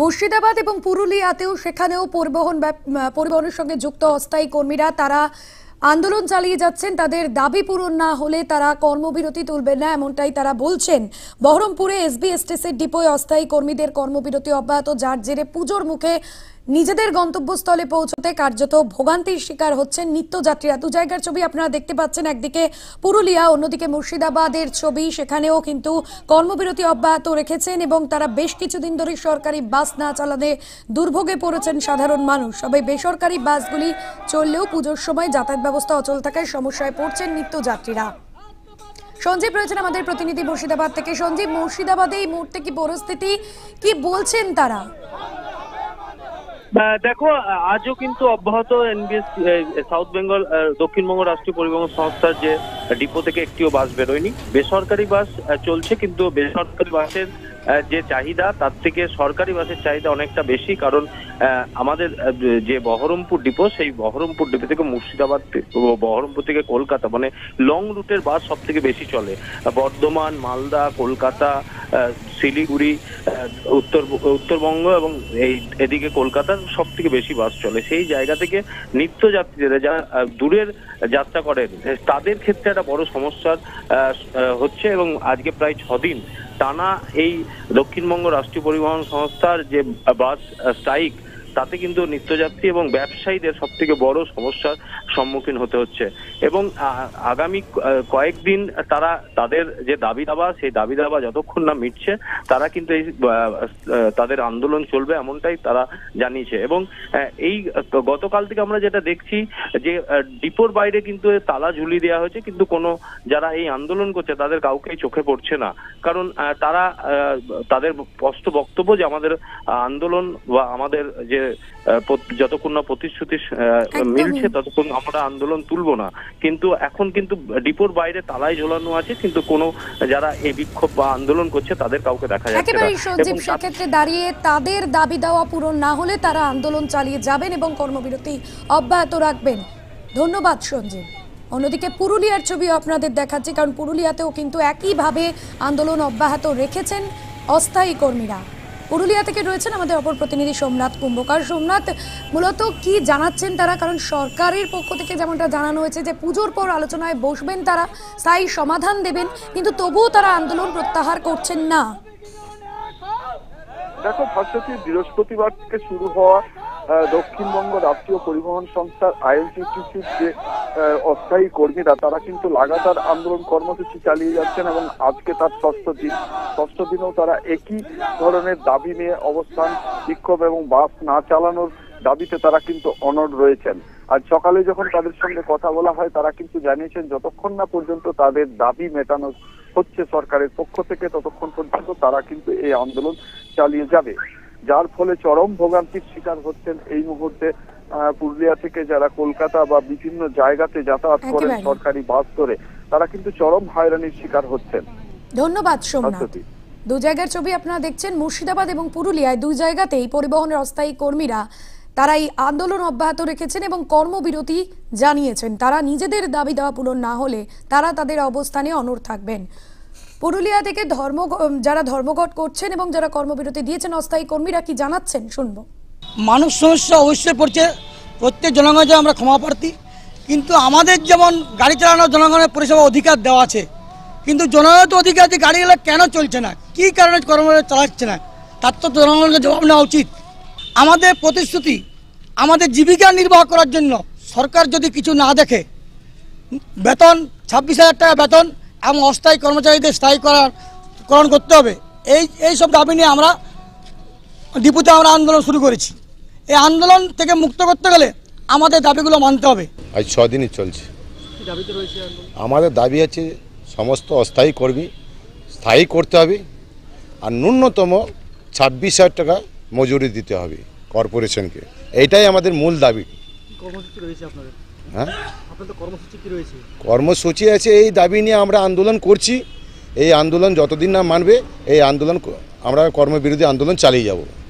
মুর্শিদাবাদ এবং পুরুলিয়াতেও সেখানেও পরিবহন পরিবহনের সঙ্গে যুক্ত অস্থায়ী কর্মীরা তারা আন্দোলন চালিয়ে যাচ্ছেন তাদের দাবি পূরণ না হলে তারা কর্মবিরতি তুলবে না এমনটাই তারা বলছেন বহরমপুরে এসবিএসটিসির ডিপোয় অস্থায়ী কর্মীদের কর্মবিরতি অব্যাহত যার জেরে পুজোর মুখে নিজেদের গন্তব্যস্থলে পৌঁছতে কার্যত ভোগান্তির শিকার হচ্ছেন নিত্যযাত্রীরা দু জায়গার ছবি আপনারা দেখতে পাচ্ছেন একদিকে পুরুলিয়া অন্যদিকে মুর্শিদাবাদের ছবি সেখানেও কিন্তু কর্মবিরতি অব্যাহত রেখেছেন এবং তারা বেশ কিছুদিন ধরে সরকারি বাস না চালাতে দুর্ভোগে পড়েছেন সাধারণ মানুষ তবে বেসরকারি বাসগুলি চললেও পুজোর সময় যাতায়াত ব্যবস্থা অচল থাকায় সমস্যায় পড়ছেন নিত্যযাত্রীরা সঞ্জীব রয়েছেন আমাদের প্রতিনিধি মুর্শিদাবাদ থেকে সঞ্জীব মুর্শিদাবাদে এই মুহূর্তে কি পরিস্থিতি কি বলছেন তারা দেখো আজও কিন্তু অব্যাহত এনবিএস সাউথ বেঙ্গল দক্ষিণবঙ্গ রাষ্ট্রীয় পরিবহন সংস্থার যে ডিপো থেকে একটিও বাস বেরোয়নি বেসরকারি বাস চলছে কিন্তু বেসরকারি বাসের যে চাহিদা তার থেকে সরকারি বাসের চাহিদা অনেকটা বেশি কারণ আমাদের যে বহরমপুর ডিপো সেই বহরমপুর ডিপো থেকে মুর্শিদাবাদ বহরমপুর থেকে কলকাতা মানে লং রুটের বাস সব থেকে বেশি চলে বর্ধমান মালদা কলকাতা শিলিগুড়ি উত্তর উত্তরবঙ্গ এবং এই এদিকে কলকাতার সব থেকে বেশি বাস চলে সেই জায়গা থেকে নিত্য যাত্রীদের যা দূরের যাত্রা করেন তাদের ক্ষেত্রে একটা বড় সমস্যার হচ্ছে এবং আজকে প্রায় ছদিন টানা এই দক্ষিণবঙ্গ রাষ্ট্রীয় পরিবহন সংস্থার যে বাস স্ট্রাইক তাতে কিন্তু নিত্যযাত্রী এবং ব্যবসায়ীদের সব থেকে বড় সমস্যার সম্মুখীন হতে হচ্ছে এবং আগামী কয়েকদিন তারা তাদের যে দাবি দাবা সেই দাবি দাবা যতক্ষণ না মিটছে তারা কিন্তু এই তাদের আন্দোলন চলবে এমনটাই তারা জানিয়েছে এবং এই গতকাল থেকে আমরা যেটা দেখছি যে ডিপোর বাইরে কিন্তু তালা ঝুলি দেওয়া হয়েছে কিন্তু কোনো যারা এই আন্দোলন করছে তাদের কাউকেই চোখে পড়ছে না কারণ তারা তাদের স্পষ্ট বক্তব্য যে আমাদের আন্দোলন বা আমাদের যে যতক্ষণ না প্রতিশ্রুতি মিলছে ততক্ষণ আমরা আন্দোলন তুলব না কিন্তু এখন কিন্তু ডিপোর বাইরে তালাই ঝোলানো আছে কিন্তু কোনো যারা এই বিক্ষোভ বা আন্দোলন করছে তাদের কাউকে দেখা যাচ্ছে না সজীব সেক্ষেত্রে দাঁড়িয়ে তাদের দাবি দেওয়া পূরণ না হলে তারা আন্দোলন চালিয়ে যাবেন এবং কর্মবিরতি অব্যাহত রাখবেন ধন্যবাদ সঞ্জীব অন্যদিকে পুরুলিয়ার ছবি আপনাদের দেখাচ্ছি কারণ পুরুলিয়াতেও কিন্তু একইভাবে আন্দোলন অব্যাহত রেখেছেন অস্থায়ী কর্মীরা পুরুলিয়া থেকে রয়েছেন আমাদের অপর প্রতিনিধি সোমনাথ কুম্ভকার সোমনাথ মূলত কি জানাচ্ছেন তারা কারণ সরকারের পক্ষ থেকে যেমনটা জানানো হয়েছে যে পুজোর পর আলোচনায় বসবেন তারা স্থায়ী সমাধান দেবেন কিন্তু তবুও তারা আন্দোলন প্রত্যাহার করছেন না দেখো ভাষাটি বৃহস্পতিবার থেকে শুরু হওয়া দক্ষিণবঙ্গ রাষ্ট্রীয় পরিবহন সংস্থার আইএনটিসির যে অস্থায়ী কর্মীরা তারা কিন্তু লাগাতার আন্দোলন কর্মসূচি চালিয়ে যাচ্ছেন এবং আজকে তার ষষ্ঠ দিন ষষ্ঠ দিনেও তারা একই ধরনের দাবি নিয়ে অবস্থান বিক্ষোভ এবং বাস না চালানোর দাবিতে তারা কিন্তু অনড় রয়েছেন আর সকালে যখন তাদের সঙ্গে কথা বলা হয় তারা কিন্তু জানিয়েছেন যতক্ষণ না পর্যন্ত তাদের দাবি মেটানো হচ্ছে সরকারের পক্ষ থেকে ততক্ষণ পর্যন্ত তারা কিন্তু এই আন্দোলন চালিয়ে যাবে যার ফলে চরম ভোগান্তির শিকার হচ্ছেন এই মুহূর্তে পুরুলিয়া থেকে যারা কলকাতা বা বিভিন্ন জায়গাতে যাতায়াত করেন সরকারি বাস করে তারা কিন্তু চরম হয়রানির শিকার হচ্ছেন ধন্যবাদ আচ্ছা সোমনাথ দু জায়গার ছবি আপনারা দেখছেন মুর্শিদাবাদ এবং পুরুলিয়ায় দুই জায়গাতেই পরিবহনের অস্থায়ী কর্মীরা তারা এই আন্দোলন অব্যাহত রেখেছেন এবং কর্মবিরতি জানিয়েছেন তারা নিজেদের দাবি দেওয়া পূরণ না হলে তারা তাদের অবস্থানে অনর থাকবেন পুরুলিয়া থেকে ধর্ম যারা ধর্মঘট করছেন এবং যারা কর্মবিরতি দিয়েছেন অস্থায়ী কর্মীরা কি জানাচ্ছেন শুনবো মানুষ সমস্যা অবশ্যই পড়ছে প্রত্যেক জনগণের জন্য আমরা ক্ষমা প্রার্থী কিন্তু আমাদের যেমন গাড়ি চালানোর জনগণের পরিষেবা অধিকার দেওয়া আছে কিন্তু জনগণের তো অধিকার যে গাড়িগুলো কেন চলছে না কি কারণে কর্ম চালাচ্ছে না তার তো জনগণকে জবাব নেওয়া উচিত আমাদের প্রতিশ্রুতি আমাদের জীবিকা নির্বাহ করার জন্য সরকার যদি কিছু না দেখে বেতন ছাব্বিশ হাজার টাকা বেতন এবং অস্থায়ী কর্মচারীদের স্থায়ী করার করণ করতে হবে এই এই সব দাবি নিয়ে আমরা ডিপুতে আমরা আন্দোলন শুরু করেছি এই আন্দোলন থেকে মুক্ত করতে গেলে আমাদের দাবিগুলো মানতে হবে আজ ছদিনই চলছে আমাদের দাবি আছে সমস্ত অস্থায়ী কর্মী স্থায়ী করতে হবে আর ন্যূনতম ছাব্বিশ হাজার টাকা মজুরি দিতে হবে কর্পোরেশনকে এইটাই আমাদের মূল দাবি হ্যাঁ কর্মসূচি আছে এই দাবি নিয়ে আমরা আন্দোলন করছি এই আন্দোলন যতদিন না মানবে এই আন্দোলন আমরা কর্মবিরোধী আন্দোলন চালিয়ে যাব